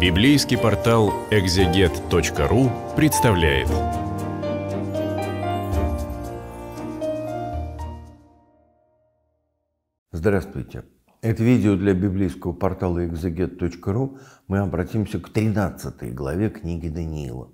Библейский портал экзегет.ру представляет. Здравствуйте. Это видео для библейского портала экзегет.ру. Мы обратимся к 13 главе книги Даниила.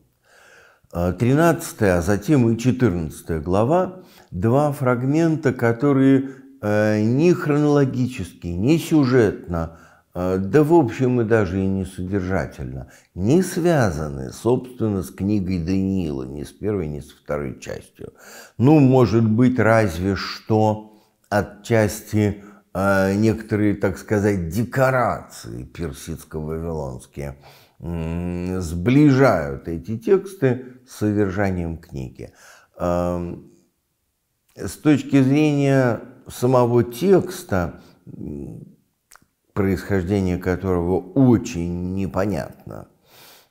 13, а, а затем и 14 глава – два фрагмента, которые э, не хронологически, не сюжетно – а, да в общем и даже и не содержательно, не связаны, собственно, с книгой Даниила, ни с первой, ни с второй частью. Ну, может быть, разве что отчасти э, некоторые, так сказать, декорации персидско-вавилонские сближают эти тексты с содержанием книги. А, с точки зрения самого текста, происхождение которого очень непонятно,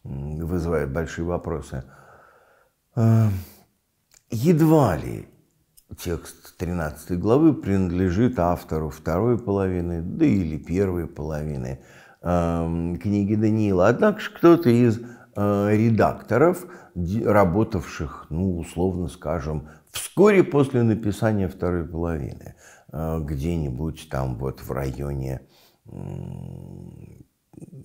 вызывает большие вопросы. А, едва ли текст 13 главы принадлежит автору второй половины, да или первой половины а, книги Даниила. Однако кто-то из а, редакторов, работавших, ну, условно скажем, вскоре после написания второй половины, где-нибудь там вот в районе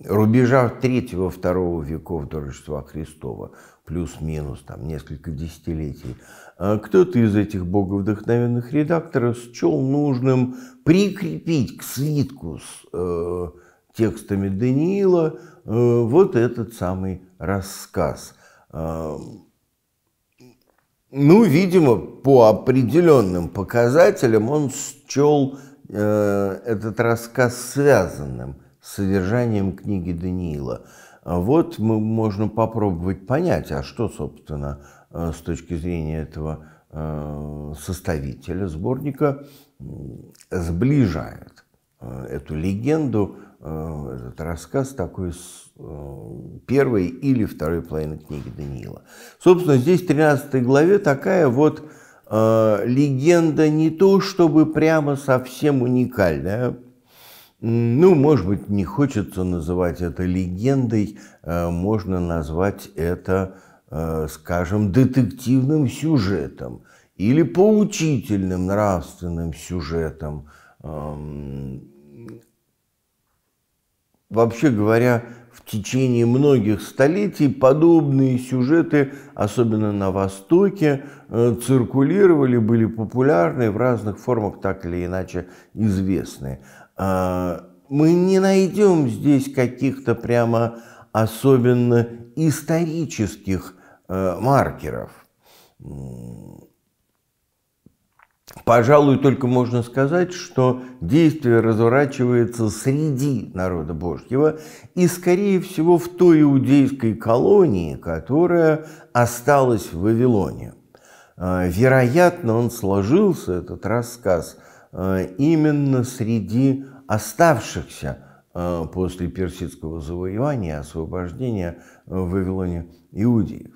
рубежа 3-2 веков до Рождества Христова, плюс-минус там несколько десятилетий, а кто-то из этих боговдохновенных редакторов счел нужным прикрепить к свитку с э, текстами Даниила э, вот этот самый рассказ. Э, ну, видимо, по определенным показателям он счел Э, этот рассказ связанным с содержанием книги Даниила. Вот мы, можно попробовать понять, а что, собственно, э, с точки зрения этого э, составителя сборника сближает эту легенду, этот рассказ такой с первой или второй половины книги Даниила. Собственно, здесь в 13 главе такая вот Э, легенда не то, чтобы прямо совсем уникальная. Ну, может быть, не хочется называть это легендой, э, можно назвать это, э, скажем, детективным сюжетом или поучительным нравственным сюжетом. Эм, вообще говоря, в течение многих столетий подобные сюжеты, особенно на Востоке, э, циркулировали, были популярны, в разных формах так или иначе известны. А, мы не найдем здесь каких-то прямо особенно исторических э, маркеров. Пожалуй, только можно сказать, что действие разворачивается среди народа Божьего и, скорее всего, в той иудейской колонии, которая осталась в Вавилоне. А, вероятно, он сложился, этот рассказ, а, именно среди оставшихся а, после персидского завоевания освобождения в Вавилоне иудеев.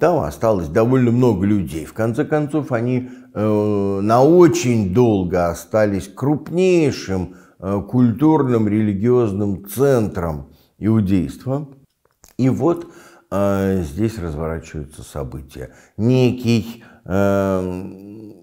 Там осталось довольно много людей. В конце концов, они э, на очень долго остались крупнейшим э, культурным религиозным центром иудейства. И вот э, здесь разворачиваются события. Некий э,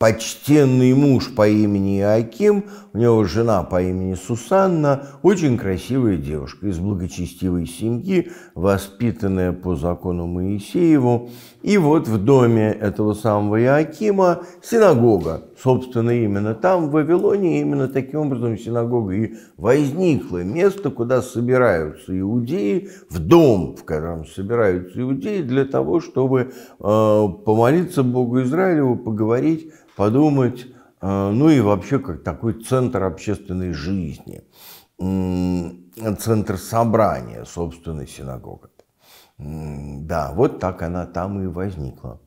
почтенный муж по имени Аким, у него жена по имени Сусанна, очень красивая девушка из благочестивой семьи, воспитанная по закону Моисееву. И вот в доме этого самого Иакима синагога. Собственно, именно там, в Вавилоне, именно таким образом синагога и возникла. Место, куда собираются иудеи, в дом, в котором собираются иудеи, для того, чтобы э, помолиться Богу Израилеву, поговорить подумать, э, ну и вообще как такой центр общественной жизни, центр собрания собственной синагога. Да, вот так она там и возникла.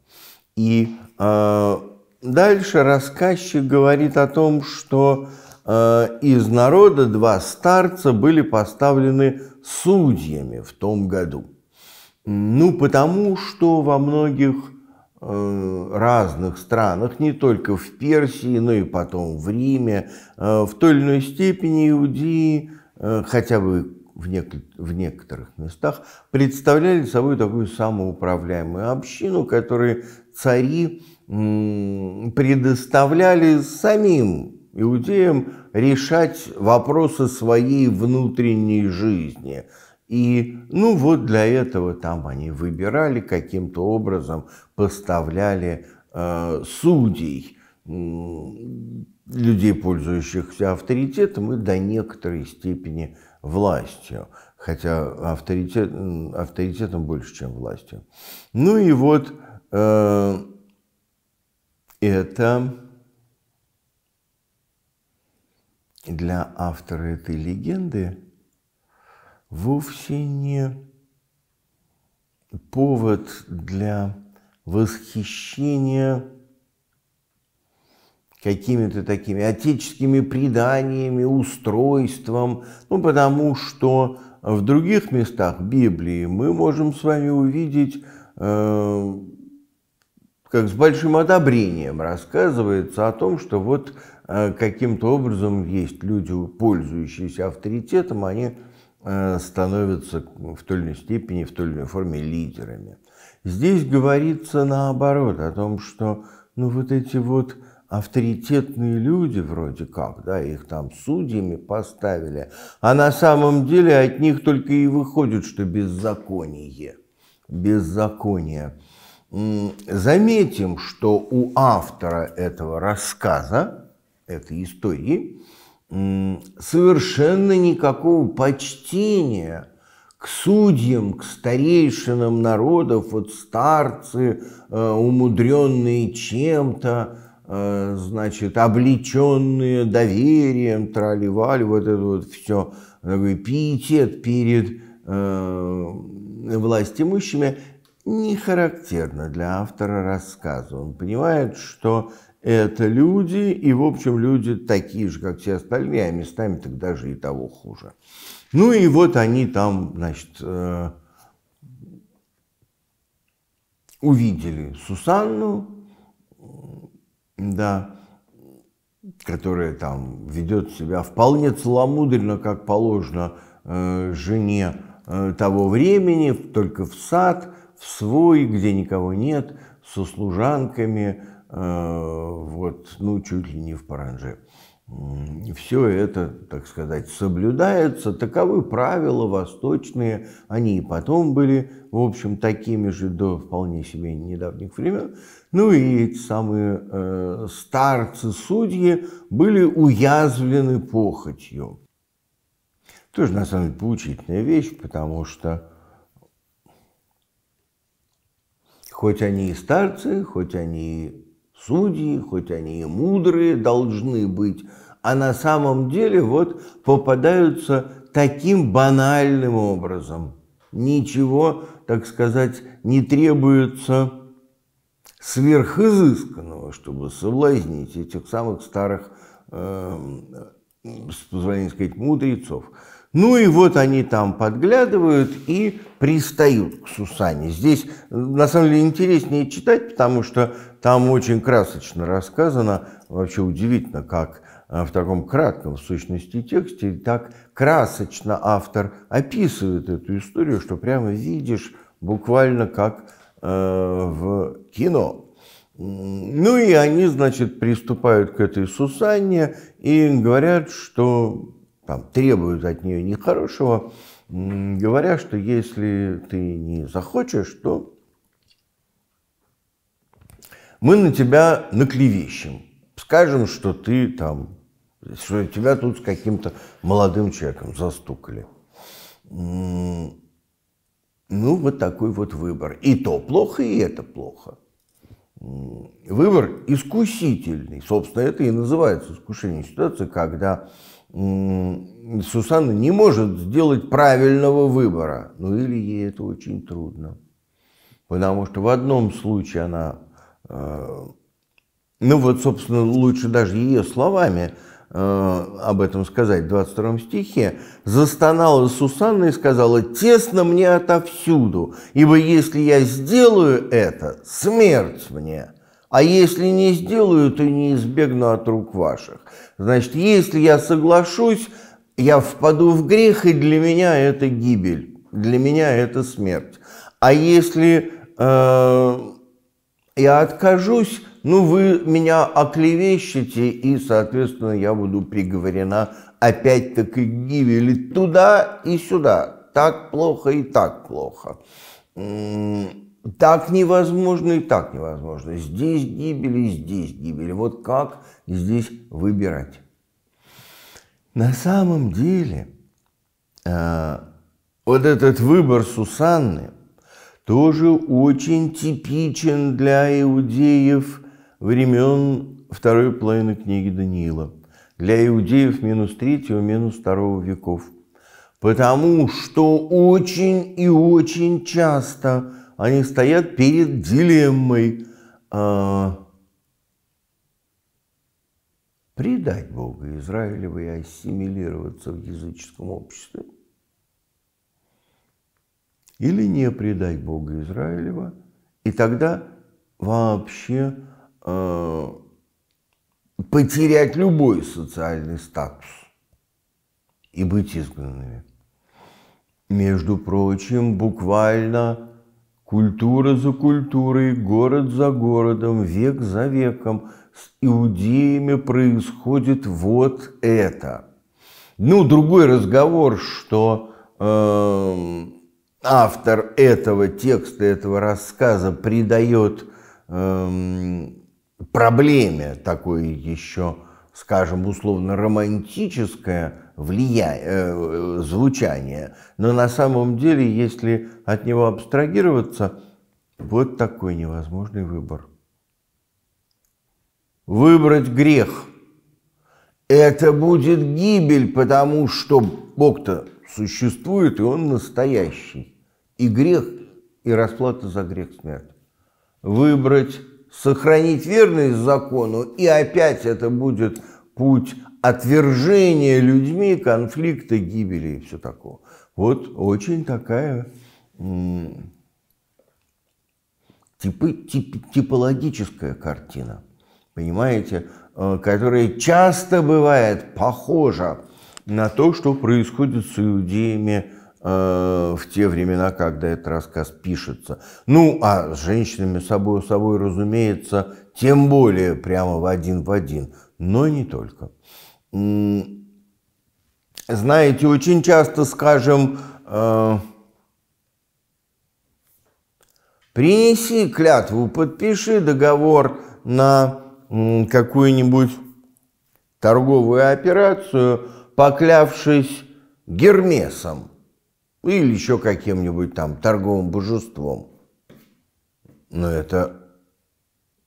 И э, дальше рассказчик говорит о том, что э, из народа два старца были поставлены судьями в том году. Ну, потому что во многих Э, разных странах, не только в Персии, но и потом в Риме, э, в той или иной степени иудеи, э, хотя бы в, нек в некоторых местах, представляли собой такую самоуправляемую общину, которую цари предоставляли самим иудеям решать вопросы своей внутренней жизни – и, ну вот для этого там они выбирали каким-то образом, поставляли э, судей, э, людей, пользующихся авторитетом и до некоторой степени властью. Хотя авторитет, авторитетом больше, чем властью. Ну и вот э, это для автора этой легенды вовсе не повод для восхищения какими-то такими отеческими преданиями, устройством, ну, потому что в других местах Библии мы можем с вами увидеть, э, как с большим одобрением рассказывается о том, что вот э, каким-то образом есть люди, пользующиеся авторитетом, они Э, становятся в той или иной степени, в той или иной форме лидерами. Здесь говорится наоборот о том, что ну, вот эти вот авторитетные люди вроде как, да, их там судьями поставили, а на самом деле от них только и выходит, что беззаконие. Беззаконие. Заметим, что у автора этого рассказа, этой истории, совершенно никакого почтения к судьям, к старейшинам народов, вот старцы, э, умудренные чем-то, э, значит, облеченные доверием, траливали вот это вот все, такой пиетет перед э, властимущими, не характерно для автора рассказа. Он понимает, что это люди, и, в общем, люди такие же, как все остальные, а местами так даже и того хуже. Ну и вот они там, значит, э, увидели Сусанну, да, которая там ведет себя вполне целомудренно, как положено э, жене э, того времени, только в сад, в свой, где никого нет, со служанками, Э, вот, ну, чуть ли не в паранже. Все это, так сказать, соблюдается. Таковы правила восточные. Они и потом были, в общем, такими же до вполне себе недавних времен. Ну и эти самые э, старцы-судьи были уязвлены похотью. Тоже, на самом деле, поучительная вещь, потому что хоть они и старцы, хоть они Судьи, хоть они и мудрые должны быть, а на самом деле вот попадаются таким банальным образом. Ничего, так сказать, не требуется сверхизысканного, чтобы соблазнить этих самых старых, э, с позволения сказать, мудрецов. Ну и вот они там подглядывают и пристают к Сусане. Здесь, на самом деле, интереснее читать, потому что там очень красочно рассказано, вообще удивительно, как э, в таком кратком, в сущности, тексте, так красочно автор описывает эту историю, что прямо видишь буквально как э, в кино. Ну и они, значит, приступают к этой Сусанне и говорят, что там требуют от нее нехорошего, хорошего говоря, что если ты не захочешь, то мы на тебя наклевещем. Скажем, что ты там, что тебя тут с каким-то молодым человеком застукали. Ну, вот такой вот выбор. И то плохо, и это плохо. Выбор искусительный. Собственно, это и называется искушение ситуации, когда Сусанна не может сделать правильного выбора. Ну или ей это очень трудно. Потому что в одном случае она, э, ну вот, собственно, лучше даже ее словами э, об этом сказать в 22 стихе, застонала Сусанна и сказала, «Тесно мне отовсюду, ибо если я сделаю это, смерть мне». А если не сделаю, то не избегну от рук ваших. Значит, если я соглашусь я впаду в грех, и для меня это гибель, для меня это смерть. А если э, я откажусь, ну вы меня оклевещете, и, соответственно, я буду приговорена опять-таки к гибели туда и сюда. Так плохо и так плохо. Так невозможно и так невозможно. Здесь гибель и здесь гибель. Вот как здесь выбирать? На самом деле, э, вот этот выбор Сусанны тоже очень типичен для иудеев времен второй половины книги Даниила. Для иудеев минус третьего, минус второго веков. Потому что очень и очень часто они стоят перед дилеммой э, – предать Бога Израилева и ассимилироваться в языческом обществе, или не предать Бога Израилева, и тогда вообще э, потерять любой социальный статус и быть изгнанными. Между прочим, буквально Культура за культурой, город за городом, век за веком с иудеями происходит вот это. Ну, другой разговор, что э, автор этого текста, этого рассказа придает э, проблеме такой еще, скажем, условно романтическое влия... Э, звучание. Но на самом деле, если от него абстрагироваться, вот такой невозможный выбор. Выбрать грех – это будет гибель, потому что Бог-то существует, и Он настоящий. И грех, и расплата за грех смерть. Выбрать сохранить верность закону, и опять это будет путь отвержение людьми, конфликта, гибели и все такое Вот очень такая типы, тип, типологическая картина, понимаете, э, которая часто бывает похожа на то, что происходит с иудеями э, в те времена, когда этот рассказ пишется. Ну, а с женщинами собой, собой, разумеется, тем более прямо в один в один, но не только знаете, очень часто, скажем, э, принеси клятву, подпиши договор на э, какую-нибудь торговую операцию, поклявшись Гермесом или еще каким-нибудь там торговым божеством. Но это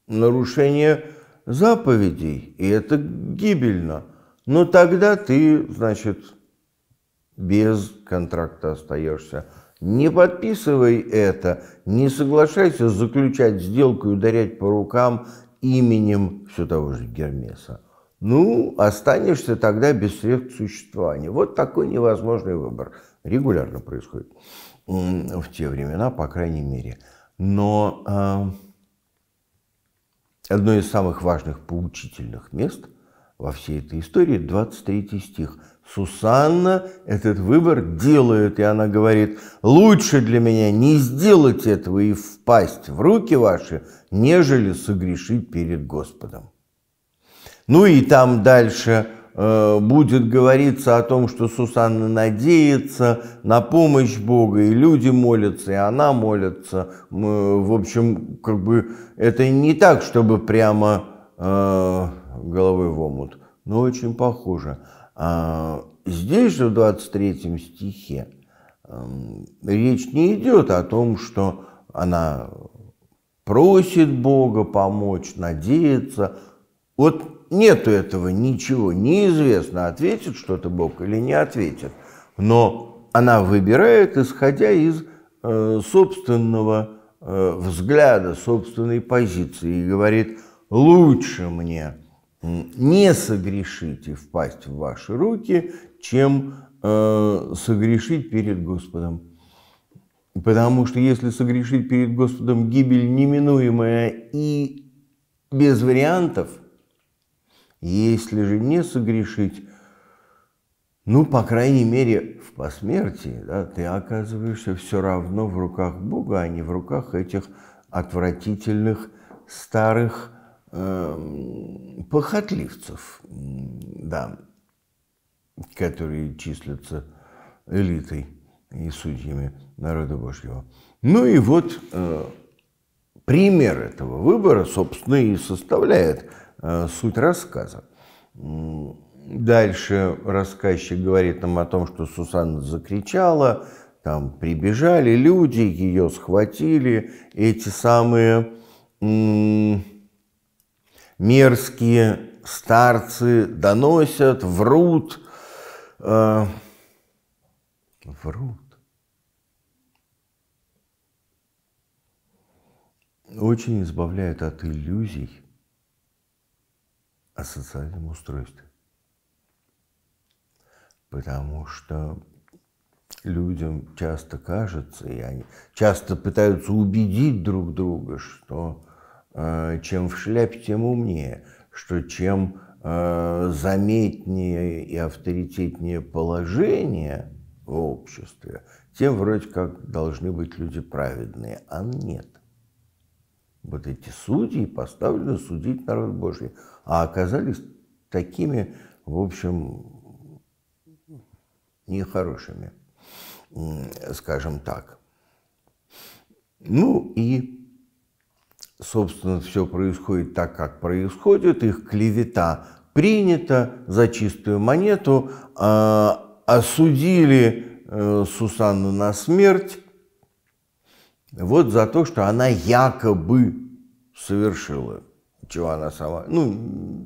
нарушение заповедей, и это гибельно – но ну, тогда ты, значит, без контракта остаешься. Не подписывай это, не соглашайся заключать сделку и ударять по рукам именем все того же Гермеса. Ну, останешься тогда без средств существования. Вот такой невозможный выбор. Регулярно происходит в те времена, по крайней мере. Но э, одно из самых важных поучительных мест – во всей этой истории 23 стих. Сусанна этот выбор делает, и она говорит, «Лучше для меня не сделать этого и впасть в руки ваши, нежели согрешить перед Господом». Ну и там дальше э, будет говориться о том, что Сусанна надеется на помощь Бога, и люди молятся, и она молится. Мы, э, в общем, как бы это не так, чтобы прямо... Э, головой в омут, но очень похоже. А здесь же в 23 стихе эм, речь не идет о том, что она просит Бога помочь, надеется. Вот нету этого ничего, неизвестно, ответит что-то Бог или не ответит. Но она выбирает, исходя из э, собственного э, взгляда, собственной позиции и говорит, лучше мне не согрешите впасть в ваши руки, чем э, согрешить перед Господом. Потому что если согрешить перед Господом гибель неминуемая и без вариантов, если же не согрешить, ну, по крайней мере, в посмертии, да, ты оказываешься все равно в руках Бога, а не в руках этих отвратительных старых Эм, похотливцев, да, которые числятся элитой и судьями народа Божьего. Ну и вот э, пример этого выбора, собственно, и составляет э, суть рассказа. Дальше рассказчик говорит нам о том, что Сусанна закричала, там прибежали люди, ее схватили, эти самые мерзкие старцы доносят, врут, э, врут. Очень избавляет от иллюзий о социальном устройстве. Потому что людям часто кажется, и они часто пытаются убедить друг друга, что Э, чем в шляпе, тем умнее, что чем э, заметнее и авторитетнее положение в обществе, тем вроде как должны быть люди праведные, а нет. Вот эти судьи поставлены судить народ Божий, а оказались такими, в общем, нехорошими, скажем так. Ну и собственно, все происходит так, как происходит, их клевета принята за чистую монету, э, осудили э, Сусанну на смерть вот за то, что она якобы совершила, чего она сама, ну,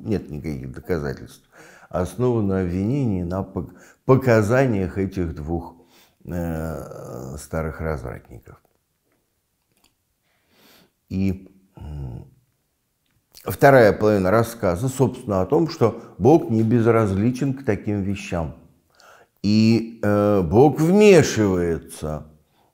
нет никаких доказательств, основана обвинение на показаниях этих двух э, старых развратников. И вторая половина рассказа, собственно, о том, что Бог не безразличен к таким вещам. И э, Бог вмешивается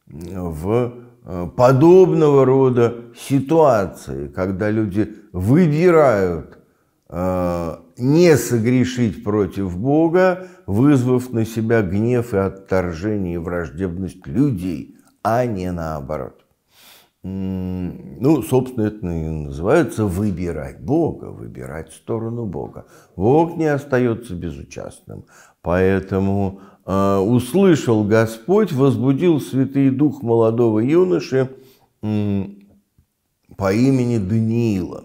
э, в э, подобного рода ситуации, когда люди выбирают э, не согрешить против Бога, вызвав на себя гнев и отторжение и враждебность людей, а не наоборот ну, собственно, это и называется выбирать Бога, выбирать сторону Бога. Бог не остается безучастным. Поэтому э, услышал Господь, возбудил Святый Дух молодого юноши э, по имени Даниила.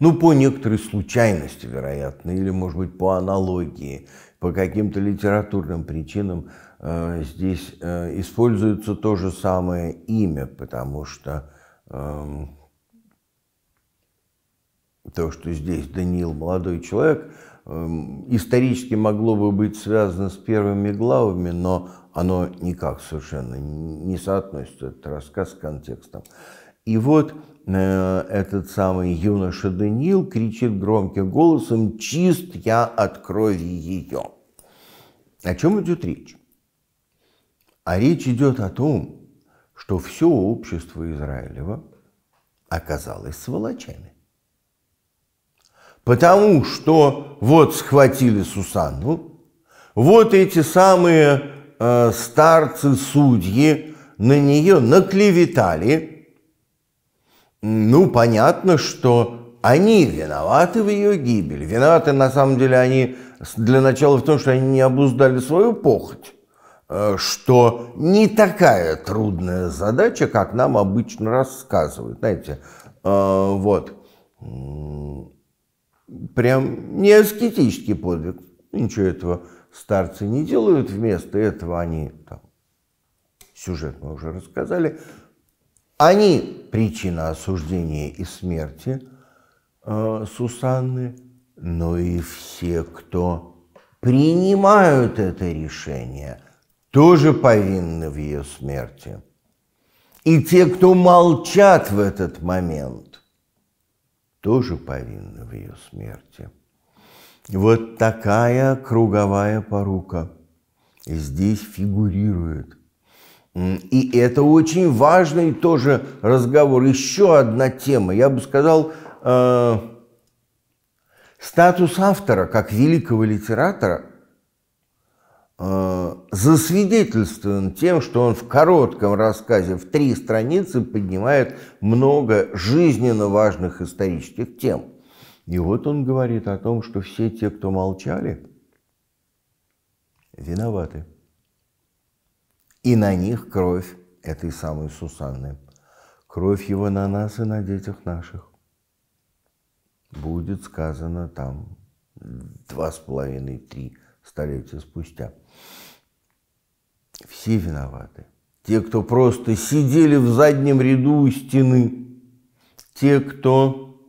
Ну, по некоторой случайности, вероятно, или, может быть, по аналогии, по каким-то литературным причинам – Э, здесь э, используется то же самое имя, потому что эм, то, что здесь Даниил молодой человек, эм, исторически могло бы быть связано с первыми главами, но оно никак совершенно не соотносится, этот рассказ с контекстом. И вот э, этот самый юноша Даниил кричит громким голосом «Чист я от крови ее». О чем идет речь? А речь идет о том, что все общество Израилева оказалось сволочами. Потому что вот схватили Сусанну, вот эти самые э, старцы-судьи на нее наклеветали. Ну, понятно, что они виноваты в ее гибели. Виноваты, на самом деле, они для начала в том, что они не обуздали свою похоть. Э, что не такая трудная задача, как нам обычно рассказывают. Знаете, э, вот, прям не аскетический подвиг. Ничего этого старцы не делают. Вместо этого они, там, сюжет мы уже рассказали, они причина осуждения и смерти э, Сусанны, но и все, кто принимают это решение – тоже повинны в ее смерти. И те, кто молчат в этот момент, тоже повинны в ее смерти. Вот такая круговая порука здесь фигурирует. И это очень важный тоже разговор. Еще одна тема, я бы сказал, э, статус автора как великого литератора Э, засвидетельствован тем, что он в коротком рассказе в три страницы поднимает много жизненно важных исторических тем. И вот он говорит о том, что все те, кто молчали, виноваты. И на них кровь этой самой Сусанны. Кровь его на нас и на детях наших. Будет сказано там два с половиной, три столетия спустя. Все виноваты. Те, кто просто сидели в заднем ряду у стены, те, кто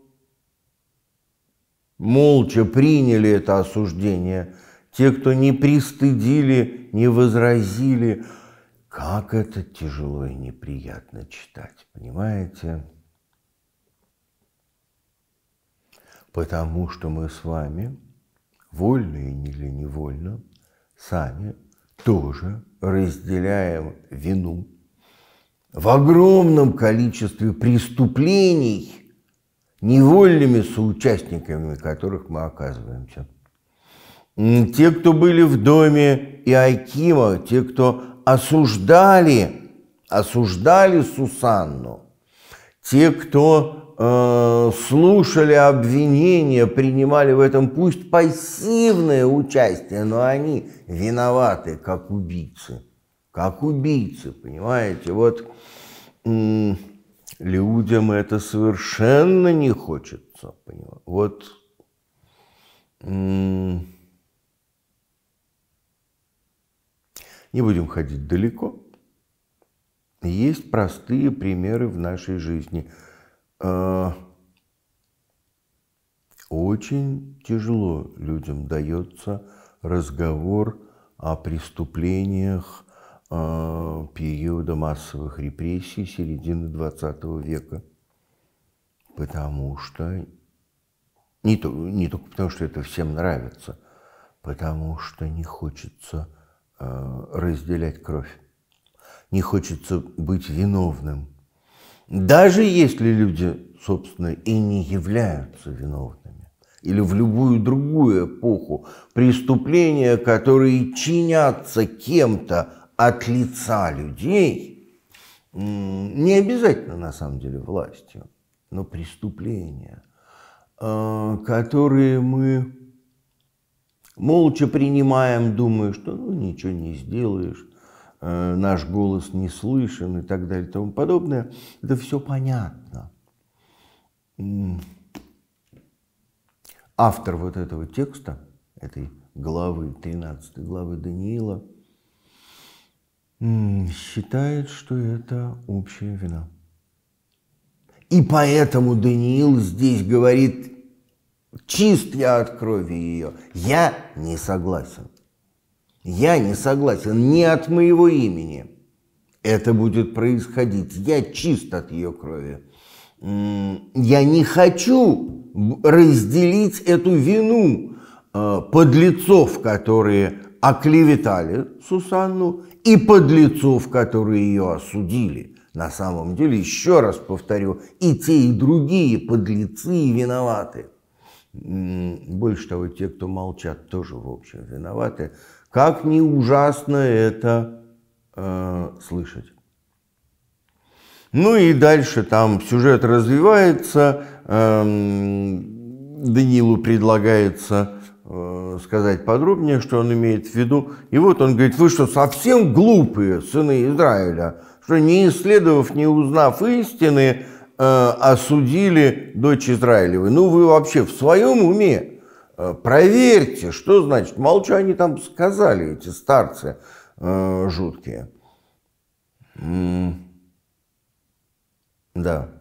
молча приняли это осуждение, те, кто не пристыдили, не возразили, как это тяжело и неприятно читать, понимаете? Потому что мы с вами, вольно или невольно, сами тоже разделяем вину в огромном количестве преступлений, невольными соучастниками которых мы оказываемся. Те, кто были в доме Иакима, те, кто осуждали, осуждали Сусанну, те, кто Э, слушали обвинения, принимали в этом пусть пассивное участие, но они виноваты, как убийцы. Как убийцы, понимаете? Вот людям это совершенно не хочется. Понимаете? Вот не будем ходить далеко. Есть простые примеры в нашей жизни – Э, очень тяжело людям дается разговор о преступлениях э, периода массовых репрессий середины XX века, потому что не, то, не только потому, что это всем нравится, потому что не хочется э, разделять кровь, не хочется быть виновным даже если люди, собственно, и не являются виновными, или в любую другую эпоху, преступления, которые чинятся кем-то от лица людей, не обязательно на самом деле властью, но преступления, э, которые мы молча принимаем, думая, что ну, ничего не сделаешь, Э, наш голос не слышен и так далее и тому подобное, это все понятно. Автор вот этого текста, этой главы, 13 главы Даниила, считает, что это общая вина. И поэтому Даниил здесь говорит, чист я от крови ее, я не согласен. Я не согласен ни от моего имени. Это будет происходить. Я чист от ее крови. Я не хочу разделить эту вину а, подлецов, которые оклеветали Сусанну, и подлецов, которые ее осудили. На самом деле, еще раз повторю, и те, и другие подлецы и виноваты. Больше того, те, кто молчат, тоже, в общем, виноваты. Как не ужасно это э, слышать. Ну и дальше там сюжет развивается. Э, Данилу предлагается э, сказать подробнее, что он имеет в виду. И вот он говорит, вы что, совсем глупые, сыны Израиля, что не исследовав, не узнав истины, э, осудили дочь Израилевой. Ну вы вообще в своем уме? Э, проверьте, что значит. Молча они там сказали, эти старцы э, жуткие. да.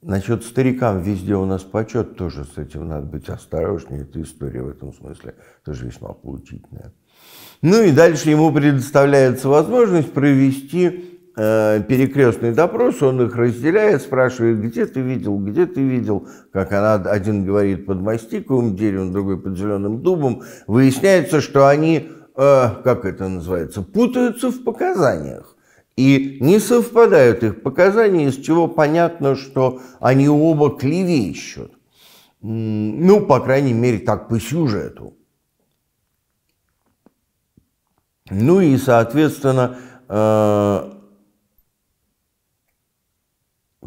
Насчет старикам везде у нас почет, тоже с этим надо быть осторожнее. Эта история в этом смысле тоже весьма поучительная. Ну и дальше ему предоставляется возможность провести Э, перекрестный допрос, он их разделяет, спрашивает, где ты видел, где ты видел, как она, один говорит под мастиковым деревом, другой под зеленым дубом. Выясняется, что они, э, как это называется, путаются в показаниях. И не совпадают их показания, из чего понятно, что они оба клевещут. Ну, по крайней мере, так по сюжету. Ну и, соответственно, э,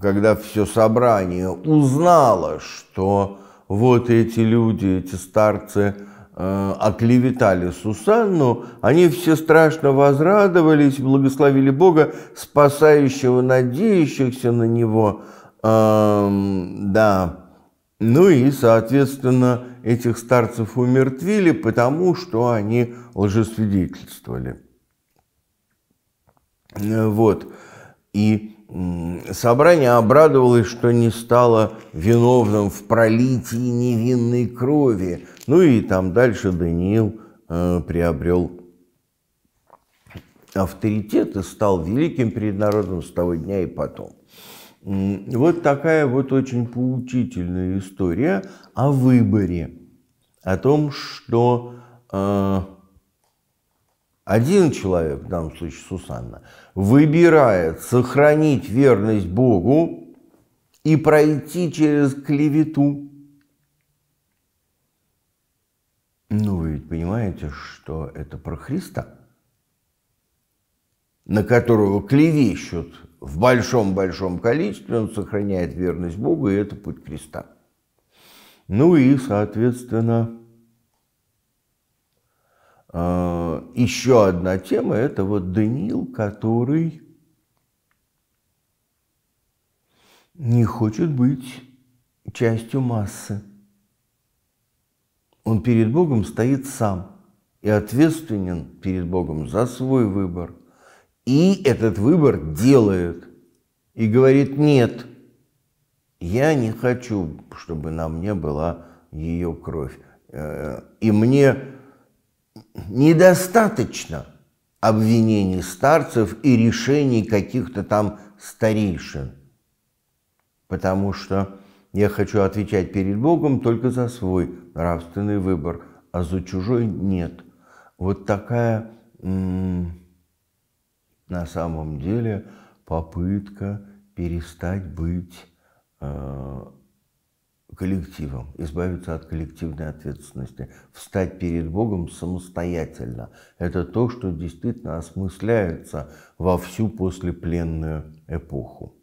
когда все собрание узнало, что вот эти люди, эти старцы э, оклеветали Сусанну, они все страшно возрадовались, благословили Бога, спасающего надеющихся на Него. Э, да. Ну и, соответственно, этих старцев умертвили, потому что они лжесвидетельствовали. Э, вот. И Собрание обрадовалось, что не стало виновным в пролитии невинной крови. Ну и там дальше Даниил э, приобрел авторитет и стал великим перед народом с того дня и потом. Вот такая вот очень поучительная история о выборе, о том, что э, один человек, в данном случае Сусанна, выбирает сохранить верность Богу и пройти через клевету. Ну, вы ведь понимаете, что это про Христа, на которого клевещут в большом-большом количестве, он сохраняет верность Богу, и это путь креста. Ну и, соответственно, Э, Еще одна тема – это вот Даниил, который не хочет быть частью массы. Он перед Богом стоит сам и ответственен перед Богом за свой выбор. И этот выбор делает и говорит «нет». Я не хочу, чтобы на мне была ее кровь. Э, и мне недостаточно обвинений старцев и решений каких-то там старейшин, потому что я хочу отвечать перед Богом только за свой нравственный выбор, а за чужой нет. Вот такая на самом деле попытка перестать быть э, коллективом, избавиться от коллективной ответственности, встать перед Богом самостоятельно. Это то, что действительно осмысляется во всю послепленную эпоху.